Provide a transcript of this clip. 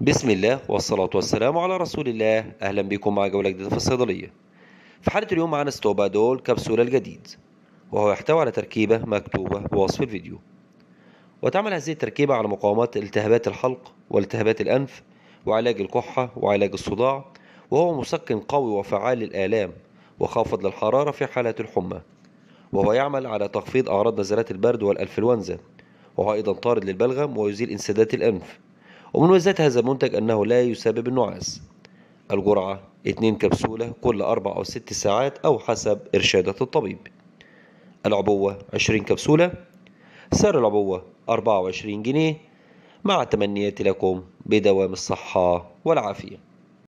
بسم الله والصلاة والسلام على رسول الله أهلا بكم مع جولة جديدة في الصيدلية في حالة اليوم معانا ستوبادول كبسولة الجديد وهو يحتوي على تركيبة مكتوبة بوصف الفيديو وتعمل هذه التركيبة على مقاومات التهابات الحلق والتهابات الأنف وعلاج الكحة وعلاج الصداع وهو مسكن قوي وفعال للآلام وخافض للحرارة في حالات الحمى وهو يعمل على تخفيض أعراض نزلات البرد والأنفلونزا وهو أيضا طارد للبلغم ويزيل انسداد الأنف ومن مميزات هذا المنتج أنه لا يسبب النعاس الجرعة 2 كبسولة كل 4 أو 6 ساعات أو حسب إرشادات الطبيب العبوة 20 كبسولة سعر العبوة 24 جنيه مع تمنياتي لكم بدوام الصحة والعافية